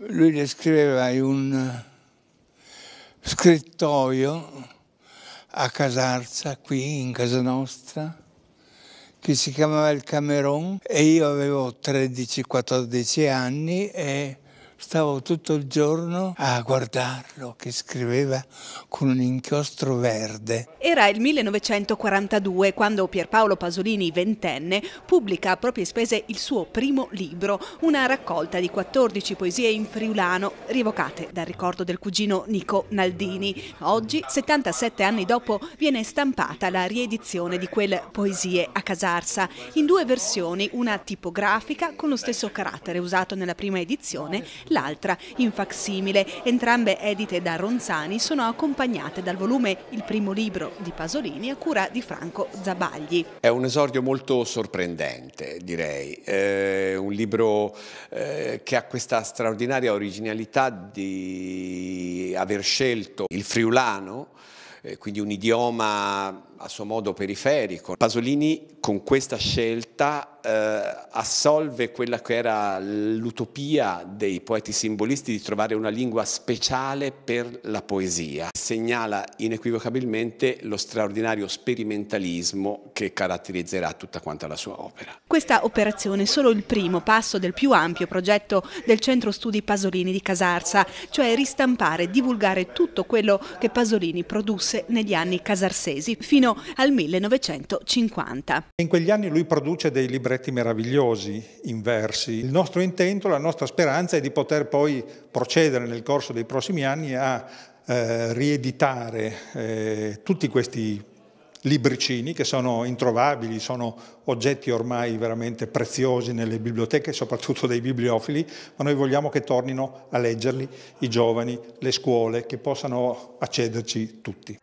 Lui descriveva un eh, scrittoio a Casarza, qui in casa nostra, che si chiamava il Cameron e io avevo 13-14 anni e Stavo tutto il giorno a guardarlo che scriveva con un inchiostro verde. Era il 1942 quando Pierpaolo Pasolini, ventenne, pubblica a proprie spese il suo primo libro, una raccolta di 14 poesie in friulano rievocate dal ricordo del cugino Nico Naldini. Oggi, 77 anni dopo, viene stampata la riedizione di quelle Poesie a Casarsa in due versioni, una tipografica con lo stesso carattere usato nella prima edizione l'altra in facsimile. Entrambe edite da Ronzani sono accompagnate dal volume Il primo libro di Pasolini a cura di Franco Zabagli. È un esordio molto sorprendente, direi. È eh, un libro eh, che ha questa straordinaria originalità di aver scelto il friulano, eh, quindi un idioma a suo modo periferico. Pasolini con questa scelta eh, assolve quella che era l'utopia dei poeti simbolisti di trovare una lingua speciale per la poesia. Segnala inequivocabilmente lo straordinario sperimentalismo che caratterizzerà tutta quanta la sua opera. Questa operazione è solo il primo passo del più ampio progetto del Centro Studi Pasolini di Casarsa, cioè ristampare e divulgare tutto quello che Pasolini produsse negli anni casarsesi fino fino al 1950. In quegli anni lui produce dei libretti meravigliosi in versi. Il nostro intento, la nostra speranza è di poter poi procedere nel corso dei prossimi anni a eh, rieditare eh, tutti questi libricini che sono introvabili, sono oggetti ormai veramente preziosi nelle biblioteche, soprattutto dei bibliofili, ma noi vogliamo che tornino a leggerli i giovani, le scuole, che possano accederci tutti.